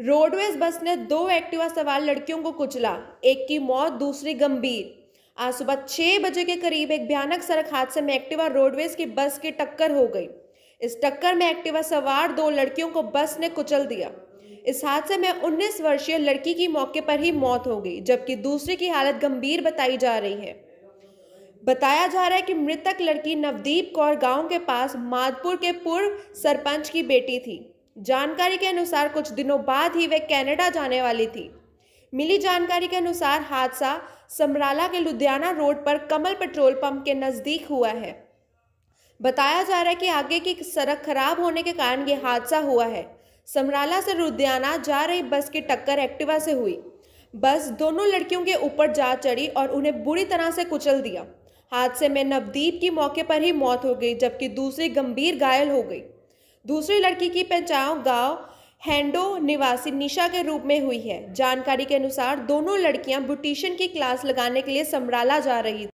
roadways bus ने दो Activa सवार लड़कियों को कुचला एक की मौत दूसरी गंभीर आज सुबह छह बजे के करीब एक भयानक सड़क हादसे में एक्टिवा रोडवेज की बस की टक्कर हो गई इस टक्कर में एक्टिवा सवार दो लड़कियों को बस ने कुचल दिया इस हादसे में 19 वर्षीय लड़की की मौके पर ही मौत हो गई जबकि दूसरी की हालत गंभीर बताई जा रही है बताया जा रहा है कि मृतक लड़की नवदीप कौर गांव के पास माधपुर के पूर्व सरपंच की बेटी थी जानकारी के अनुसार कुछ दिनों बाद ही वह कनाडा जाने वाली थी मिली जानकारी के अनुसार हादसा समराला के लुधियाना रोड पर कमल पेट्रोल पंप के नज़दीक हुआ है बताया जा रहा है कि आगे की सड़क खराब होने के कारण यह हादसा हुआ है समराला से लुधियाना जा रही बस की टक्कर एक्टिवा से हुई बस दोनों लड़कियों के ऊपर जा चढ़ी और उन्हें बुरी तरह से कुचल दिया हादसे में नवदीप की मौके पर ही मौत हो गई जबकि दूसरी गंभीर घायल हो गई दूसरी लड़की की पहचान गांव हैंडो निवासी निशा के रूप में हुई है जानकारी के अनुसार दोनों लड़कियां ब्यूटिशियन की क्लास लगाने के लिए समराला जा रही